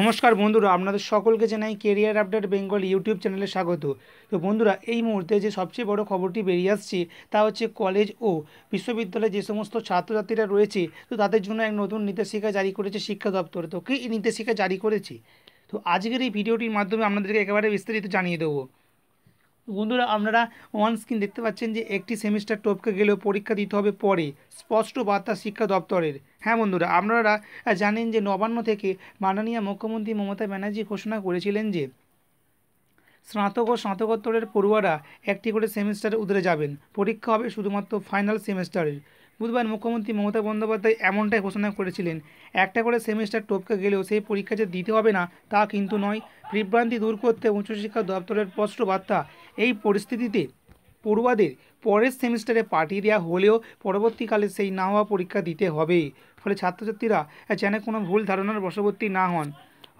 নমস্কার বন্ধুরা আপনাদের সকলকে জানাই কেরিয়ার আপডেট বেঙ্গল ইউটিউব চ্যানেলে স্বাগত তো বন্ধুরা এই মুহূর্তে যে সবচেয়ে বড় খবরটি বেরিয়ে আসছে তা হচ্ছে কলেজ ও বিশ্ববিদ্যালয়ে যে সমস্ত ছাত্রছাত্রীরা রয়েছে তো তাদের জন্য এক নতুন নির্দেশিকা জারি করেছে শিক্ষা দপ্তর তো কী নির্দেশিকা জারি করেছে তো আজকের এই ভিডিওটির মাধ্যমে আপনাদেরকে একেবারে বিস্তারিত জানিয়ে দেবো বন্ধুরা আপনারা ওয়ান স্ক্রিন দেখতে পাচ্ছেন যে একটি সেমিস্টার টপকে গেলেও পরীক্ষা দিতে হবে পরে স্পষ্ট বার্তা শিক্ষা দপ্তরের হ্যাঁ বন্ধুরা আপনারা জানেন যে নবান্ন থেকে মাননীয় মুখ্যমন্ত্রী মমতা ব্যানার্জি ঘোষণা করেছিলেন যে স্নাতক ও স্নাতকোত্তরের পড়ুয়ারা একটি করে সেমিস্টারে উদরে যাবেন পরীক্ষা হবে শুধুমাত্র ফাইনাল সেমিস্টারের বুধবার মুখ্যমন্ত্রী মমতা বন্দ্যোপাধ্যায় এমনটাই ঘোষণা করেছিলেন একটা করে সেমিস্টার টপকে গেলেও সেই পরীক্ষা যে দিতে হবে না তা কিন্তু নয় বিভ্রান্তি দূর করতে উচ্চশিক্ষা দপ্তরের স্পষ্ট বার্তা এই পরিস্থিতিতে পড়ুয়াদের পরের সেমিস্টারে পাঠিয়ে দেওয়া হলেও পরবর্তীকালে সেই না হওয়া পরীক্ষা দিতে হবে ফলে ছাত্রছাত্রীরা যেন কোনো ভুল ধারণার বশবর্তী না হন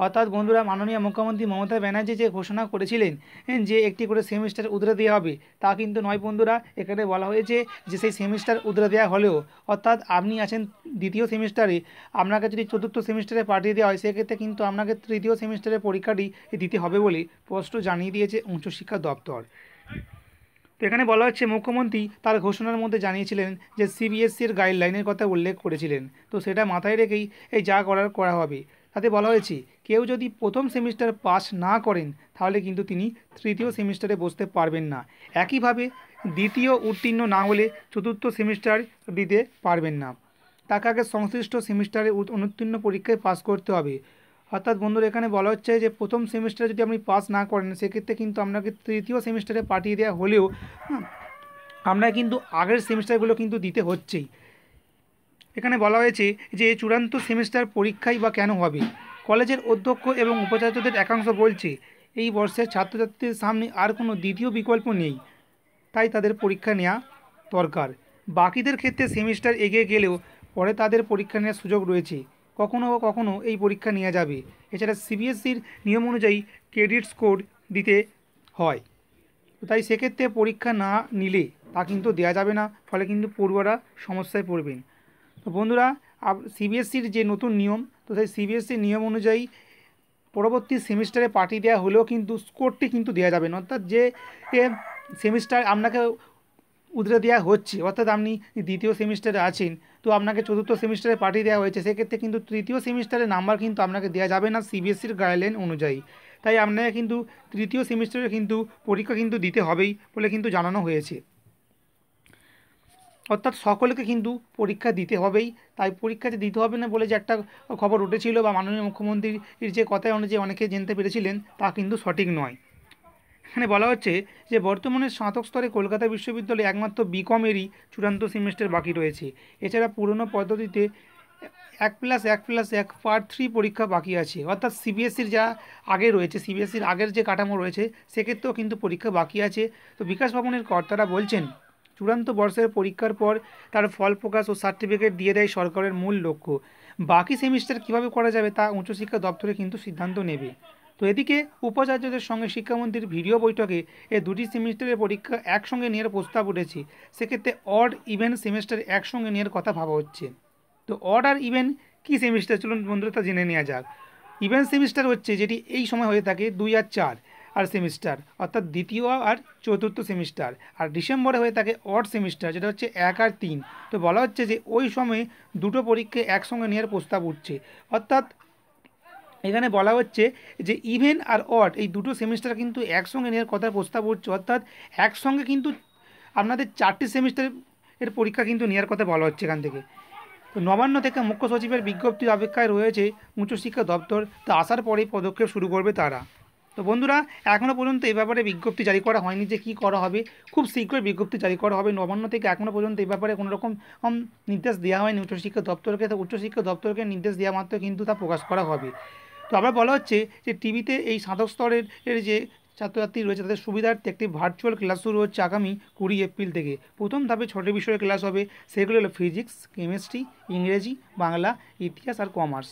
অর্থাৎ বন্ধুরা মাননীয় মুখ্যমন্ত্রী মমতা ব্যানার্জি যে ঘোষণা করেছিলেন হ্যাঁ, যে একটি করে সেমিস্টার উদরে দেওয়া হবে তা কিন্তু নয় বন্ধুরা এখানে বলা হয়েছে যে সেই সেমিস্টার উদরে দেওয়া হলেও অর্থাৎ আপনি আছেন দ্বিতীয় সেমিস্টারে আপনাকে যদি চতুর্থ সেমিস্টারে পাঠিয়ে দেওয়া হয় সেক্ষেত্রে কিন্তু আপনাকে তৃতীয় সেমিস্টারের পরীক্ষাটি দিতে হবে বলে স্পষ্ট জানিয়ে দিয়েছে উচ্চশিক্ষা দপ্তর তো এখানে বলা হচ্ছে মুখ্যমন্ত্রী তার ঘোষণার মধ্যে জানিয়েছিলেন যে সিবিএসসির e গাইডলাইনের কথা উল্লেখ করেছিলেন তো সেটা মাথায় রেখেই এই যা করার করা হবে তাতে বলা হয়েছে কেউ যদি প্রথম সেমিস্টার পাস না করেন তাহলে কিন্তু তিনি তৃতীয় সেমিস্টারে বসতে পারবেন না একইভাবে দ্বিতীয় উত্তীর্ণ না হলে চতুর্থ সেমিস্টার দিতে পারবেন না তাকে সংশ্লিষ্ট সেমিস্টারে অনুত্তীর্ণ পরীক্ষায় পাস করতে হবে অর্থাৎ বন্ধুরা এখানে বলা হচ্ছে যে প্রথম সেমিস্টারে যদি আপনি পাস না করেন সেক্ষেত্রে কিন্তু আপনাকে তৃতীয় সেমিস্টারে পাঠিয়ে দেওয়া হলেও আপনাকে কিন্তু আগের সেমিস্টারগুলো কিন্তু দিতে হচ্ছেই এখানে বলা হয়েছে যে চূড়ান্ত সেমিস্টার পরীক্ষাই বা কেন হবে কলেজের অধ্যক্ষ এবং উপাচার্যদের একাংশ বলছে এই বর্ষের ছাত্রছাত্রীদের সামনে আর কোনো দ্বিতীয় বিকল্প নেই তাই তাদের পরীক্ষা নেওয়া দরকার বাকিদের ক্ষেত্রে সেমিস্টার এগিয়ে গেলেও পরে তাদের পরীক্ষা নেওয়ার সুযোগ রয়েছে কখনও কখনও এই পরীক্ষা নেওয়া যাবে এছাড়া সিবিএসসির নিয়ম অনুযায়ী ক্রেডিট স্কোর দিতে হয় তাই সেক্ষেত্রে পরীক্ষা না নিলে তা কিন্তু দেওয়া যাবে না ফলে কিন্তু পড়ুয়ারা সমস্যায় পড়বেন তো বন্ধুরা সিবিএসসির যে নতুন নিয়ম তো সেই সিবিএসসির নিয়ম অনুযায়ী পরবর্তী সেমিস্টারে পার্টি দেওয়া হলেও কিন্তু স্কোরটি কিন্তু দেওয়া যাবে না অর্থাৎ যে সেমিস্টার আপনাকে উধরে দেওয়া হচ্ছে অর্থাৎ আপনি দ্বিতীয় সেমিস্টারে আছেন তো আপনাকে চতুর্থ সেমিস্টারে পাঠিয়ে দেওয়া হয়েছে সেক্ষেত্রে কিন্তু তৃতীয় সেমিস্টারের নাম্বার কিন্তু আপনাকে দেওয়া যাবে না সিবিএসসির গাইডলাইন অনুযায়ী তাই আপনাকে কিন্তু তৃতীয় সেমিস্টারে কিন্তু পরীক্ষা কিন্তু দিতে হবেই বলে কিন্তু জানানো হয়েছে অর্থাৎ সকলকে কিন্তু পরীক্ষা দিতে হবেই তাই পরীক্ষা যে দিতে হবে না বলে যে একটা খবর উঠেছিল বা মাননীয় মুখ্যমন্ত্রীর যে কথায় অনুযায়ী অনেকে জানতে পেরেছিলেন তা কিন্তু সঠিক নয় এখানে বলা হচ্ছে যে বর্তমানে স্নাতক স্তরে কলকাতা বিশ্ববিদ্যালয়ে একমাত্র বিকমেরই চূড়ান্ত সেমিস্টার বাকি রয়েছে এছাড়া পুরনো পদ্ধতিতে এক প্লাস এক প্লাস এক পার্ট থ্রি পরীক্ষা বাকি আছে অর্থাৎ সিবিএসসির e যা আগে রয়েছে সিবিএসসির e আগের যে কাঠামো রয়েছে সেক্ষেত্রেও কিন্তু পরীক্ষা বাকি আছে তো বিকাশ ভবনের কর্তারা বলছেন চূড়ান্ত বর্ষের পরীক্ষার পর তার ফল প্রকাশ ও সার্টিফিকেট দিয়ে দেয় সরকারের মূল লক্ষ্য বাকি সেমিস্টার কিভাবে করা যাবে তা উচ্চশিক্ষা দপ্তরে কিন্তু সিদ্ধান্ত নেবে তো এদিকে উপাচার্যদের সঙ্গে শিক্ষামন্ত্রীর ভিডিও বৈঠকে এ দুটি সেমিস্টারের পরীক্ষা একসঙ্গে নেওয়ার প্রস্তাব উঠেছে সেক্ষেত্রে অড ইভেন সেমিস্টার একসঙ্গে নেওয়ার কথা ভাবা হচ্ছে তো অড আর ইভেন কী সেমিস্টার চলুন বন্ধুরা তা জেনে নেওয়া যাক ইভেন সেমিস্টার হচ্ছে যেটি এই সময় হয়ে থাকে দুই আর চার আর সেমিস্টার অর্থাৎ দ্বিতীয় আর চতুর্থ সেমিস্টার আর ডিসেম্বরে হয়ে থাকে অড সেমিস্টার যেটা হচ্ছে এক আর তিন তো বলা হচ্ছে যে ওই সময়ে দুটো পরীক্ষা একসঙ্গে নেওয়ার প্রস্তাব উঠছে অর্থাৎ এখানে বলা হচ্ছে যে ইভেন আর অট এই দুটো সেমিস্টার কিন্তু একসঙ্গে নেওয়ার কথা প্রস্তাব হচ্ছে অর্থাৎ একসঙ্গে কিন্তু আপনাদের চারটি সেমিস্টার এর পরীক্ষা কিন্তু নেওয়ার কথা বলা হচ্ছে এখান থেকে তো নবান্ন থেকে মুখ্য সচিবের বিজ্ঞপ্তির অপেক্ষায় রয়েছে উচ্চশিক্ষা দপ্তর তা আসার পরেই পদক্ষেপ শুরু করবে তারা তো বন্ধুরা এখনও পর্যন্ত এ ব্যাপারে বিজ্ঞপ্তি জারি করা হয়নি যে কী করা হবে খুব শীঘ্রই বিজ্ঞপ্তি জারি করা হবে নবান্ন থেকে এখনও পর্যন্ত এ ব্যাপারে কোনো রকম নির্দেশ দেওয়া হয়নি উচ্চশিক্ষা দপ্তরকে তো উচ্চশিক্ষা দপ্তরকে নির্দেশ দেওয়া মাত্র কিন্তু তা প্রকাশ করা হবে তো আবার বলা হচ্ছে যে টিভিতে এই স্নাতক স্তরের যে ছাত্রছাত্রী রয়েছে তাদের সুবিধার্থে একটি ভার্চুয়াল ক্লাস শুরু হচ্ছে আগামী কুড়ি এপ্রিল থেকে প্রথম ধাপে ছটি বিষয়ের ক্লাস হবে সেগুলো হলো ফিজিক্স কেমিস্ট্রি ইংরেজি বাংলা ইতিহাস আর কমার্স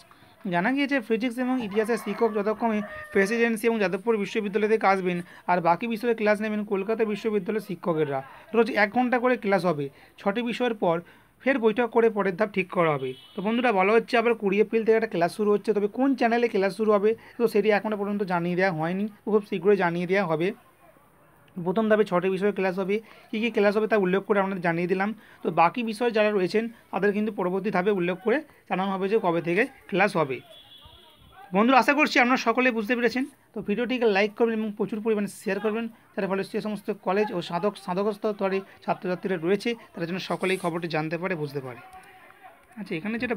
জানা গিয়েছে ফিজিক্স এবং ইতিহাসের শিক্ষক যথাক্রমে প্রেসিডেন্সি এবং যাদবপুর বিশ্ববিদ্যালয় থেকে আসবেন আর বাকি বিষয়ের ক্লাস নেবেন কলকাতা বিশ্ববিদ্যালয়ের শিক্ষকেরা রোজ এক ঘন্টা করে ক্লাস হবে ছটি বিষয়ের পর ফের বৈঠক করে পরের ধাপ ঠিক করা হবে তো বন্ধুরা বলা হচ্ছে আবার কুড়ি এপ্রিল থেকে একটা ক্লাস শুরু হচ্ছে তবে কোন চ্যানেলে ক্লাস শুরু হবে তো সেটি এখনও পর্যন্ত জানিয়ে দেওয়া হয়নি খুব শীঘ্রই জানিয়ে দেওয়া হবে প্রথম ধাপে ছটি বিষয়ে ক্লাস হবে কী কী ক্লাস হবে তা উল্লেখ করে আপনাদের জানিয়ে দিলাম তো বাকি বিষয় যারা রয়েছেন তাদের কিন্তু পরবর্তী ধাপে উল্লেখ করে জানানো হবে যে কবে থেকে ক্লাস হবে বন্ধুরা আশা করছি আপনারা সকলে বুঝতে পেরেছেন তো ভিডিওটিকে লাইক করবেন এবং প্রচুর পরিমাণে শেয়ার করবেন তার ফলে সে সমস্ত কলেজ ও সাধক সাধকস্তরে ছাত্রছাত্রীরা রয়েছে তারা যেন সকলেই খবরটি জানতে পারে বুঝতে পারে আচ্ছা এখানে যেটা